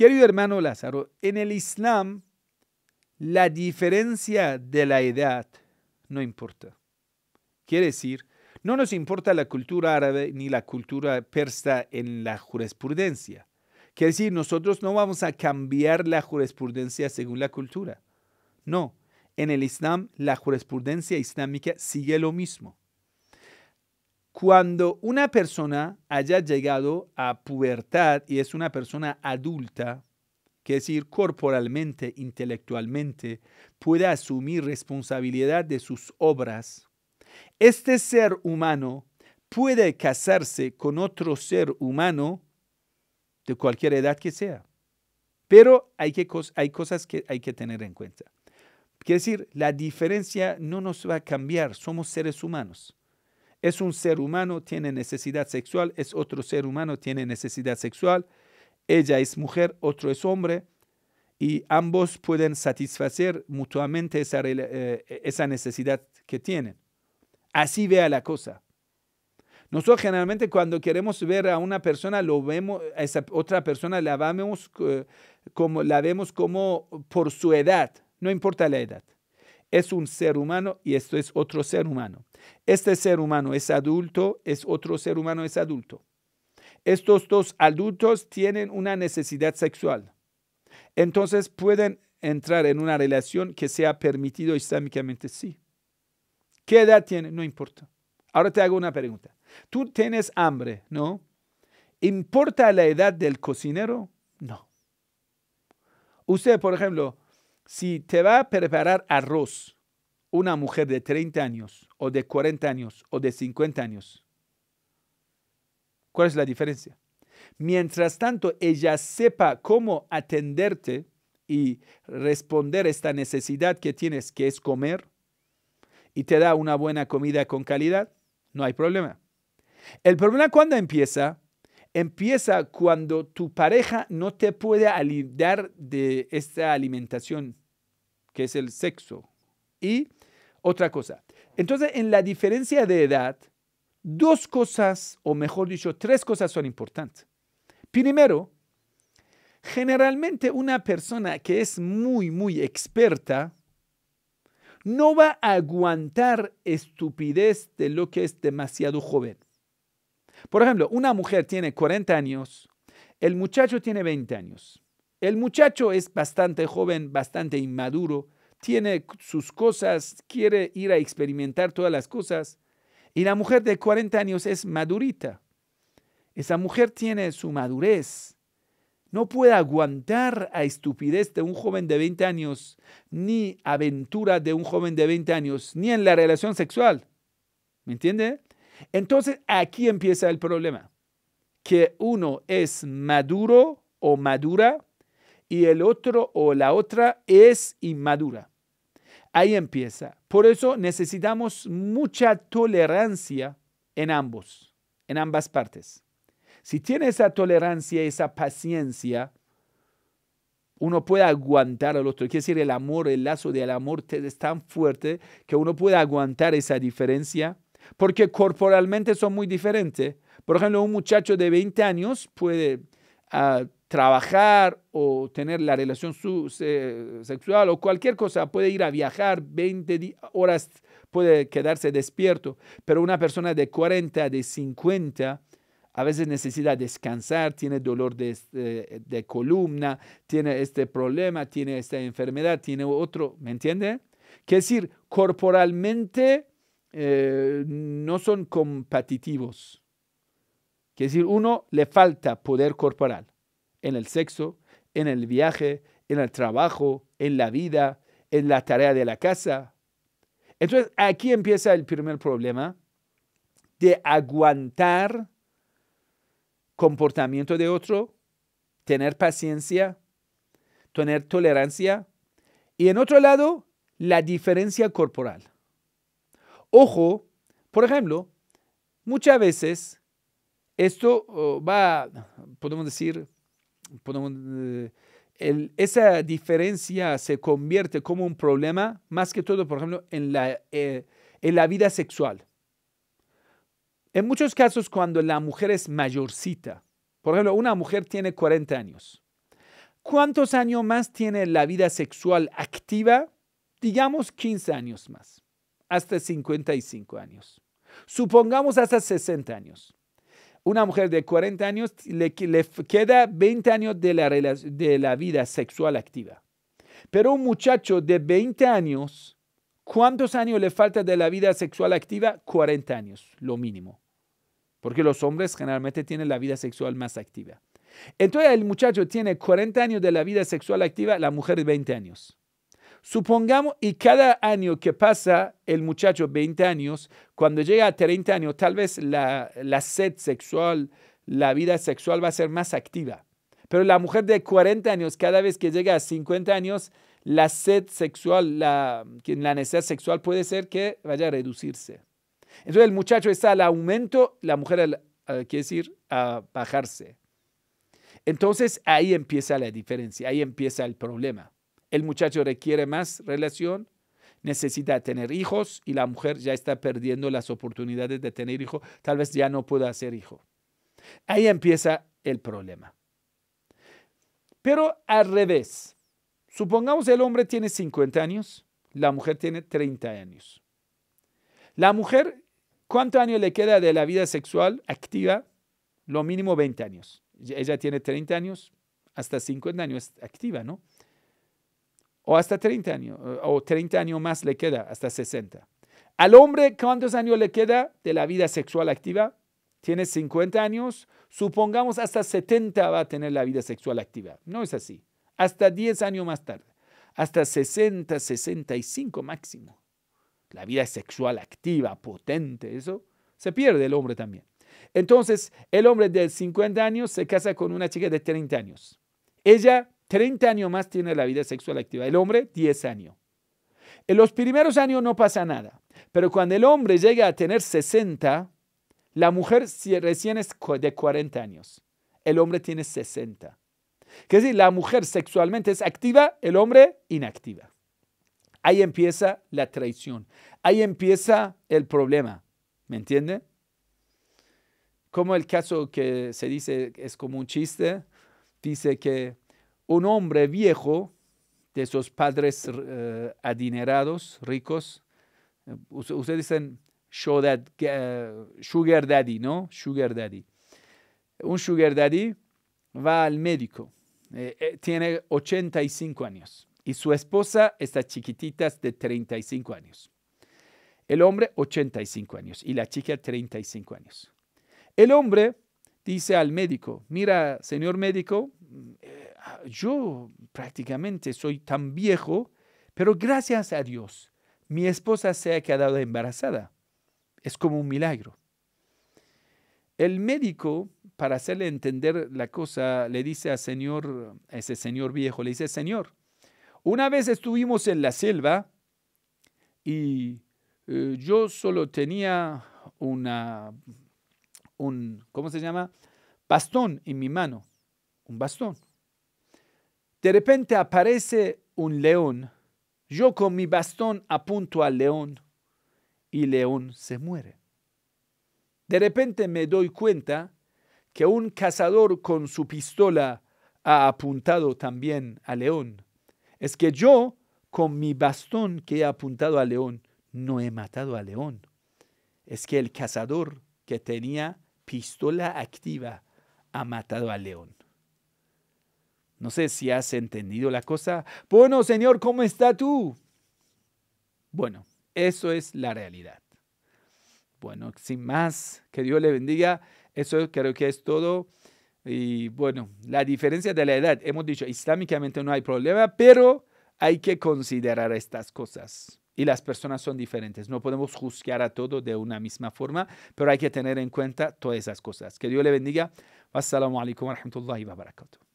Querido hermano Lázaro, en el Islam la diferencia de la edad no importa. Quiere decir, no nos importa la cultura árabe ni la cultura persa en la jurisprudencia. Quiere decir, nosotros no vamos a cambiar la jurisprudencia según la cultura. No, en el Islam la jurisprudencia islámica sigue lo mismo. Cuando una persona haya llegado a pubertad y es una persona adulta, que es decir, corporalmente, intelectualmente, pueda asumir responsabilidad de sus obras, este ser humano puede casarse con otro ser humano de cualquier edad que sea. Pero hay, hay cosas que hay que tener en cuenta. Quiere decir, la diferencia no nos va a cambiar, somos seres humanos es un ser humano, tiene necesidad sexual, es otro ser humano, tiene necesidad sexual, ella es mujer, otro es hombre, y ambos pueden satisfacer mutuamente esa, eh, esa necesidad que tienen. Así vea la cosa. Nosotros generalmente cuando queremos ver a una persona, lo vemos, a esa otra persona la vemos, eh, como, la vemos como por su edad, no importa la edad. Es un ser humano y esto es otro ser humano. Este ser humano es adulto, es otro ser humano es adulto. Estos dos adultos tienen una necesidad sexual. Entonces pueden entrar en una relación que sea permitido islámicamente, sí. ¿Qué edad tiene? No importa. Ahora te hago una pregunta. Tú tienes hambre, ¿no? ¿Importa la edad del cocinero? No. Usted, por ejemplo, si te va a preparar arroz, una mujer de 30 años o de 40 años o de 50 años. ¿Cuál es la diferencia? Mientras tanto, ella sepa cómo atenderte y responder esta necesidad que tienes, que es comer, y te da una buena comida con calidad, no hay problema. El problema cuando empieza, empieza cuando tu pareja no te puede aliviar de esta alimentación, que es el sexo, y otra cosa. Entonces, en la diferencia de edad, dos cosas, o mejor dicho, tres cosas son importantes. Primero, generalmente una persona que es muy, muy experta, no va a aguantar estupidez de lo que es demasiado joven. Por ejemplo, una mujer tiene 40 años, el muchacho tiene 20 años. El muchacho es bastante joven, bastante inmaduro, tiene sus cosas, quiere ir a experimentar todas las cosas. Y la mujer de 40 años es madurita. Esa mujer tiene su madurez. No puede aguantar a estupidez de un joven de 20 años, ni aventura de un joven de 20 años, ni en la relación sexual. ¿Me entiende? Entonces aquí empieza el problema. Que uno es maduro o madura y el otro o la otra es inmadura. Ahí empieza. Por eso necesitamos mucha tolerancia en ambos, en ambas partes. Si tiene esa tolerancia, esa paciencia, uno puede aguantar al otro. Quiere decir, el amor, el lazo del amor es tan fuerte que uno puede aguantar esa diferencia, porque corporalmente son muy diferentes. Por ejemplo, un muchacho de 20 años puede ah, trabajar o tener la relación sexual o cualquier cosa, puede ir a viajar 20 horas, puede quedarse despierto, pero una persona de 40, de 50, a veces necesita descansar, tiene dolor este, de, columna, tiene este problema, tiene esta enfermedad, tiene otro, ¿me entiende? Que decir, corporalmente eh, no son competitivos. Que decir, uno le falta poder corporal en el sexo, en el viaje, en el trabajo, en la vida, en la tarea de la casa. Entonces aquí empieza el primer problema de aguantar comportamiento de otro, tener paciencia, tener tolerancia. Y en otro lado, la diferencia corporal. Ojo, por ejemplo, muchas veces esto oh, va, podemos decir, eh, esa diferencia se convierte como un problema, más que todo, por ejemplo, en la, eh, en la vida sexual. En muchos casos, cuando la mujer es mayorcita, por ejemplo, una mujer tiene 40 años, ¿cuántos años más tiene la vida sexual activa? Digamos 15 años más, hasta 55 años. Supongamos hasta 60 años una mujer de 40 años le, queda 20 años de la, de la vida sexual activa. Pero un muchacho de 20 años, ¿cuántos años le falta de la vida sexual activa? 40 años, lo mínimo. Porque los hombres generalmente tienen la vida sexual más activa. Entonces el muchacho tiene 40 años de la vida sexual activa, la mujer 20 años. Supongamos, y cada año que pasa el muchacho 20 años, cuando llega a 30 años, tal vez la, sed sexual, la vida sexual va a ser más activa. Pero la mujer de 40 años, cada vez que llega a 50 años, la sed sexual, la, la necesidad sexual puede ser que vaya a reducirse. Entonces el muchacho está al aumento, la mujer, quiere decir, a bajarse. Entonces ahí empieza la diferencia, ahí empieza el problema. El muchacho requiere más relación, necesita tener hijos y la mujer ya está perdiendo las oportunidades de tener hijos, tal vez ya no pueda hacer hijo. Ahí empieza el problema. Pero al revés, supongamos el hombre tiene 50 años, la mujer tiene 30 años. La mujer, ¿cuánto años le queda de la vida sexual activa? Lo mínimo 20 años. Ella tiene 30 años, hasta 50 años activa, ¿no? o hasta 30 años, o 30 años más le queda, hasta 60. Al hombre, ¿cuántos años le queda de la vida sexual activa? Tiene 50 años, supongamos hasta 70 va a tener la vida sexual activa. No es así. Hasta 10 años más tarde, hasta 60, 65 máximo. La vida sexual activa, potente, eso se pierde el hombre también. Entonces, el hombre de 50 años se casa con una chica de 30 años. Ella 30 años más tiene la vida sexual activa. El hombre, 10 años. En los primeros años no pasa nada, pero cuando el hombre llega a tener 60, la mujer recién es de 40 años. El hombre tiene 60. Que decir, la mujer sexualmente es activa, el hombre inactiva. Ahí empieza la traición. Ahí empieza el problema. ¿Me entiende? Como el caso que se dice es como un chiste, dice que un hombre viejo de sus padres eh, adinerados, ricos, eh, ustedes dicen eh, sugar daddy, ¿no? Sugar daddy. Un sugar daddy va al médico, tiene 85 años y su esposa está chiquitita de 35 años. El hombre 85 años y la chica 35 años. El hombre dice al médico, mira, señor médico, mm, eh, ah, yo prácticamente soy tan viejo, pero gracias a Dios, mi esposa se ha quedado embarazada. Es como un milagro. El médico, para hacerle entender la cosa, le dice al señor, a ese señor viejo, le dice, señor, una vez estuvimos en la selva y eh, yo solo tenía una un, ¿cómo se llama? Bastón en mi mano, un bastón. De repente aparece un león. Yo con mi bastón apunto al león y león se muere. De repente me doy cuenta que un cazador con su pistola ha apuntado también al león. Es que yo con mi bastón que he apuntado al león no he matado al león. Es que el cazador que tenía pistola activa ha matado al león. No sé si has entendido la cosa. Bueno, Señor, ¿cómo está tú? Bueno, eso es la realidad. Bueno, sin más, que Dios le bendiga. Eso creo que es todo. Y bueno, la diferencia de la edad, hemos dicho, islámicamente no hay problema, pero hay que considerar estas cosas y las personas son diferentes. No podemos juzgar a todo de una misma forma, pero hay que tener en cuenta todas esas cosas. Que Dios le bendiga. Wassalamu alaikum wa rahmatullahi wa barakatuh.